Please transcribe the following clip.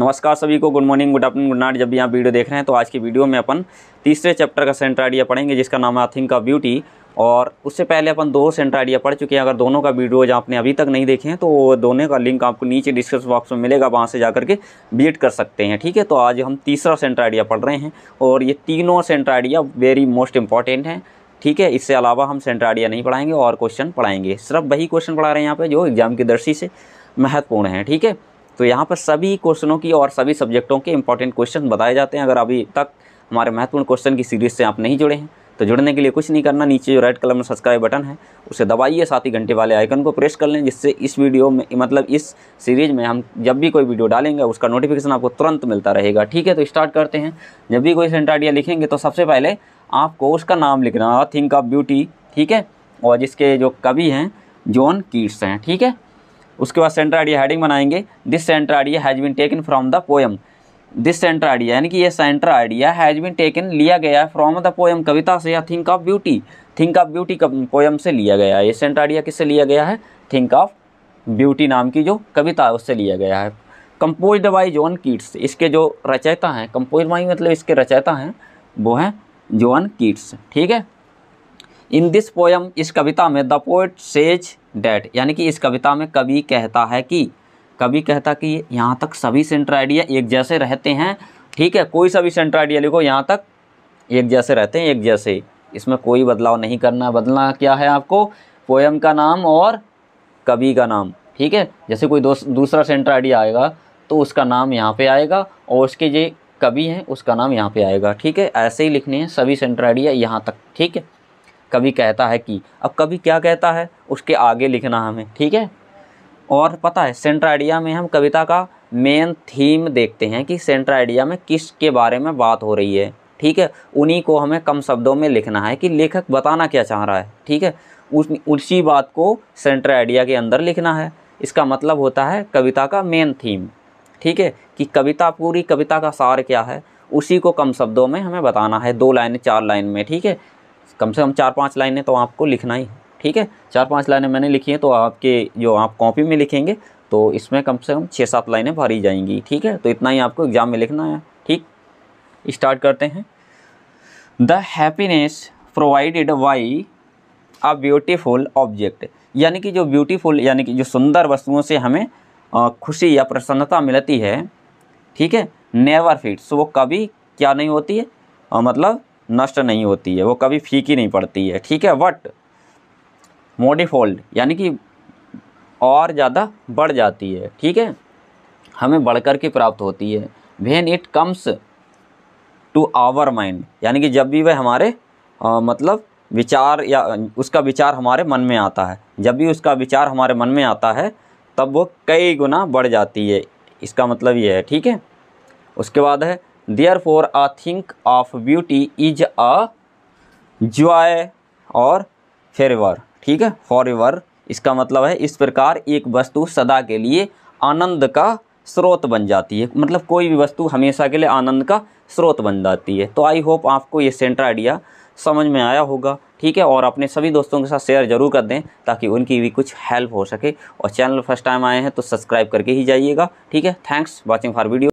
नमस्कार सभी को good morning good afternoon good night जब भी आप वीडियो देख रहे हैं तो आज की वीडियो में अपन तीसरे चैप्टर का सेंटर आइडिया पढ़ेंगे जिसका नाम है थिंक ऑफ ब्यूटी और उससे पहले अपन दो सेंटर आइडिया पढ़ चुके हैं अगर दोनों का वीडियोज आपने अभी तक नहीं देखे हैं तो दोनों का लिंक आपको नीचे डिस्क्रिप्शन बॉक्स में मिलेगा वहाँ से जा करके बी कर सकते हैं ठीक है तो आज हम तीसरा सेंटर आइडिया पढ़ रहे हैं और ये तीनों centre idea very most important हैं ठीक है इससे अलावा हम सेंटर आइडिया नहीं पढ़ाएंगे और क्वेश्चन पढ़ाएंगे सिर्फ वही क्वेश्चन पढ़ा रहे हैं यहाँ पे जो एग्जाम की दृष्टि से महत्वपूर्ण है ठीक है तो यहाँ पर सभी क्वेश्चनों की और सभी सब्जेक्टों के इंपॉर्टेंट क्वेश्चन बताए जाते हैं अगर अभी तक हमारे महत्वपूर्ण क्वेश्चन की सीरीज से आप नहीं जुड़े हैं तो जुड़ने के लिए कुछ नहीं करना नीचे जो रेड कलर में सब्सक्राइब बटन है उसे दबाइए साथ ही घंटे वाले आइकन को प्रेस कर लें जिससे इस वीडियो में मतलब इस सीरीज में हम जब भी कोई वीडियो डालेंगे उसका नोटिफिकेशन आपको तुरंत मिलता रहेगा ठीक है तो स्टार्ट करते हैं जब भी कोई सेंट आइडिया लिखेंगे तो सबसे पहले आपको उसका नाम लिखना थिंक ऑफ ब्यूटी ठीक है और जिसके जो कवि हैं जॉन कीट्स हैं ठीक है उसके बाद सेंटर आइडिया हेडिंग बनाएंगे this centre idea has been taken from the poem this centre idea यानी कि ये centre idea has been taken लिया गया है फ्रॉम द पोएम कविता से या thing of beauty thing of beauty poem से लिया गया है ये सेंटर आइडिया किससे लिया गया है थिंक ऑफ ब्यूटी नाम की जो कविता है उससे लिया गया है कंपोज बाई जॉन कीट्स इसके जो रचयिता हैं कंपोज बाई मतलब इसके रचयिता हैं वो हैं जॉन कीट्स ठीक है इन दिस पोयम इस कविता में द पोइट सेज डैट यानी कि इस कविता में कवि कहता है कि कवि कहता कि यहाँ तक सभी सेंटर आइडिया एक जैसे रहते हैं ठीक है कोई सभी सेंटर आइडिया लिखो यहाँ तक एक जैसे रहते हैं एक जैसे इसमें कोई बदलाव नहीं करना बदलना क्या है आपको पोएम का नाम और कवि का नाम ठीक है जैसे कोई दूसरा सेंटर आइडिया आएगा तो उसका नाम यहाँ पे आएगा और उसके जो कवि हैं उसका नाम यहाँ पे आएगा ठीक है ऐसे ही लिखने हैं सभी आइडिया यहाँ तक ठीक है कभी कहता है कि अब कभी क्या कहता है उसके आगे लिखना हमें ठीक है और पता है सेंट्र आइडिया में हम कविता का मेन थीम देखते हैं कि सेंट्र आइडिया में किस के बारे में बात हो रही है ठीक है उन्हीं को हमें कम शब्दों में लिखना है कि लेखक बताना क्या चाह रहा है ठीक है उस उसी बात को सेंट्र आइडिया के अंदर लिखना है इसका मतलब होता है कविता का मेन थीम ठीक है कि कविता पूरी कविता का सार क्या है उसी को कम शब्दों में हमें बताना है दो लाइन चार लाइन में ठीक है कम से कम चार पाँच लाइनें तो आपको लिखना ही ठीक है चार पाँच लाइनें मैंने लिखी हैं तो आपके जो आप कॉपी में लिखेंगे तो इसमें कम से कम छः सात लाइनें भरी जाएंगी ठीक है तो इतना ही आपको एग्ज़ाम में लिखना है ठीक स्टार्ट करते हैं the happiness provided by a beautiful object यानी कि जो ब्यूटीफुल यानी कि जो सुंदर वस्तुओं से हमें खुशी या प्रसन्नता मिलती है ठीक है नेवर फिट्स वो कभी क्या नहीं होती है मतलब नष्ट नहीं होती है वो कभी फीकी नहीं पड़ती है ठीक है बट मोडिफोल्ड यानी कि और ज़्यादा बढ़ जाती है ठीक है हमें बढ़कर के प्राप्त होती है when it comes to our mind यानी कि जब भी वह हमारे आ, मतलब विचार या उसका विचार हमारे मन में आता है जब भी उसका विचार हमारे मन में आता है तब वो कई गुना बढ़ जाती है इसका मतलब ये है ठीक है उसके बाद है therefore a thing of beauty is a joy और फेरेवर ठीक है फॉरेवर इसका मतलब है इस प्रकार एक वस्तु सदा के लिए आनंद का स्रोत बन जाती है मतलब कोई भी वस्तु हमेशा के लिए आनंद का स्रोत बन जाती है तो आई होप आपको ये सेंटर आइडिया समझ में आया होगा ठीक है और अपने सभी दोस्तों के साथ शेयर जरूर कर दें ताकि उनकी भी कुछ हेल्प हो सके और चैनल फर्स्ट टाइम आए हैं तो सब्सक्राइब करके ही जाइएगा ठीक है थैंक्स वॉचिंग फॉर वीडियो